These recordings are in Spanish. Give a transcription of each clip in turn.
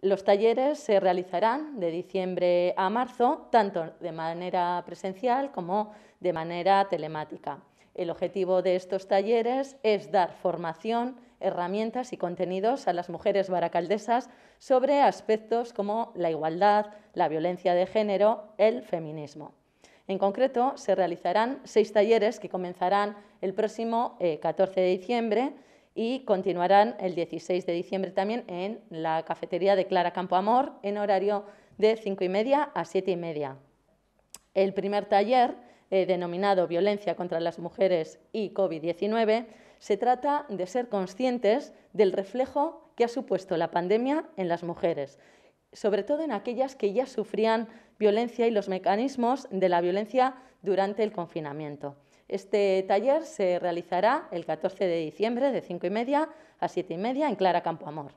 Los talleres se realizarán de diciembre a marzo, tanto de manera presencial como de manera telemática. El objetivo de estos talleres es dar formación, herramientas y contenidos a las mujeres baracaldesas sobre aspectos como la igualdad, la violencia de género, el feminismo. En concreto, se realizarán seis talleres que comenzarán el próximo 14 eh, de diciembre y continuarán el 16 de diciembre también en la cafetería de Clara Campoamor en horario de 5 y media a 7 y media. El primer taller, eh, denominado Violencia contra las Mujeres y COVID-19, se trata de ser conscientes del reflejo que ha supuesto la pandemia en las mujeres, sobre todo en aquellas que ya sufrían violencia y los mecanismos de la violencia durante el confinamiento. Este taller se realizará el 14 de diciembre de 5 y media a 7 y media en Clara Campoamor.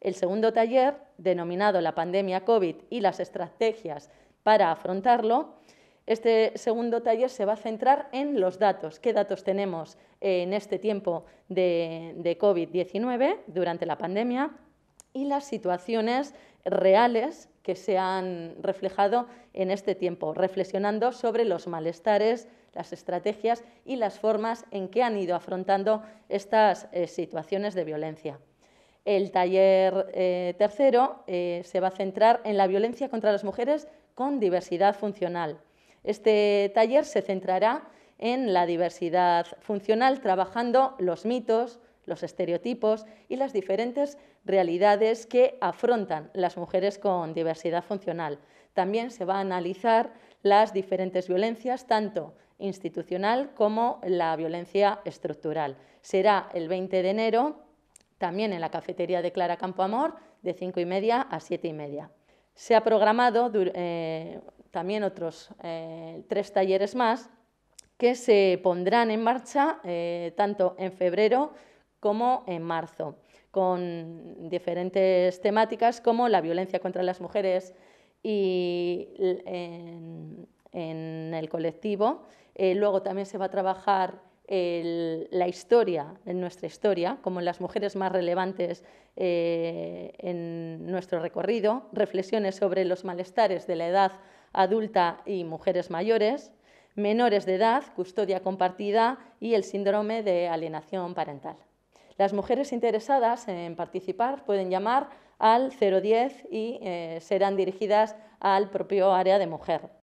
El segundo taller, denominado La pandemia COVID y las estrategias para afrontarlo, este segundo taller se va a centrar en los datos. ¿Qué datos tenemos en este tiempo de, de COVID-19 durante la pandemia? y las situaciones reales que se han reflejado en este tiempo, reflexionando sobre los malestares, las estrategias y las formas en que han ido afrontando estas eh, situaciones de violencia. El taller eh, tercero eh, se va a centrar en la violencia contra las mujeres con diversidad funcional. Este taller se centrará en la diversidad funcional, trabajando los mitos, los estereotipos y las diferentes realidades que afrontan las mujeres con diversidad funcional. También se va a analizar las diferentes violencias, tanto institucional como la violencia estructural. Será el 20 de enero, también en la cafetería de Clara Campoamor, de 5 y media a 7 y media. Se ha programado eh, también otros eh, tres talleres más que se pondrán en marcha eh, tanto en febrero como en marzo, con diferentes temáticas como la violencia contra las mujeres y en, el colectivo. Eh, luego también se va a trabajar la historia, en nuestra historia, como las mujeres más relevantes eh, en nuestro recorrido, reflexiones sobre los malestares de la edad adulta y mujeres mayores, menores de edad, custodia compartida y el síndrome de alienación parental. Las mujeres interesadas en participar pueden llamar al 010 y eh, serán dirigidas al propio área de mujer.